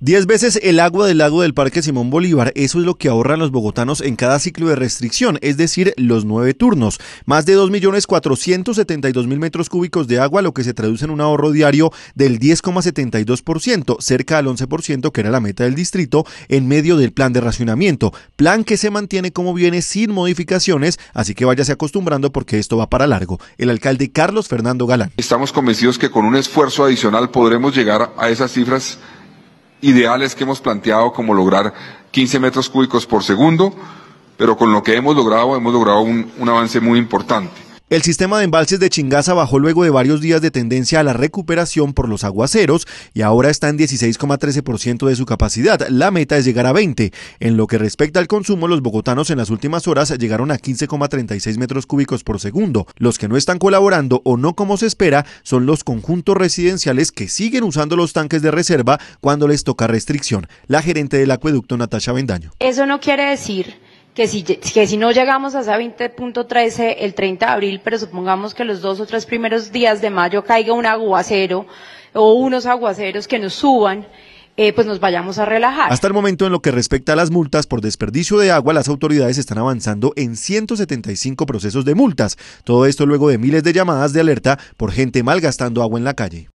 Diez veces el agua del lago del Parque Simón Bolívar, eso es lo que ahorran los bogotanos en cada ciclo de restricción, es decir, los nueve turnos. Más de 2.472.000 metros cúbicos de agua, lo que se traduce en un ahorro diario del 10,72%, cerca al 11% que era la meta del distrito, en medio del plan de racionamiento. Plan que se mantiene como viene sin modificaciones, así que váyase acostumbrando porque esto va para largo. El alcalde Carlos Fernando Galán. Estamos convencidos que con un esfuerzo adicional podremos llegar a esas cifras ideales que hemos planteado como lograr 15 metros cúbicos por segundo, pero con lo que hemos logrado hemos logrado un avance muy importante. El sistema de embalses de Chingaza bajó luego de varios días de tendencia a la recuperación por los aguaceros y ahora está en 16,13% de su capacidad. La meta es llegar a 20. En lo que respecta al consumo, los bogotanos en las últimas horas llegaron a 15,36 metros cúbicos por segundo. Los que no están colaborando o no como se espera son los conjuntos residenciales que siguen usando los tanques de reserva cuando les toca restricción. La gerente del acueducto Natasha Bendaño. Eso no quiere decir que si, no llegamos a esa 20.13 el 30 de abril, pero supongamos que los dos o tres primeros días de mayo caiga un aguacero o unos aguaceros que nos suban, eh, pues nos vayamos a relajar. Hasta el momento, en lo que respecta a las multas por desperdicio de agua, las autoridades están avanzando en 175 procesos de multas. Todo esto luego de miles de llamadas de alerta por gente malgastando agua en la calle.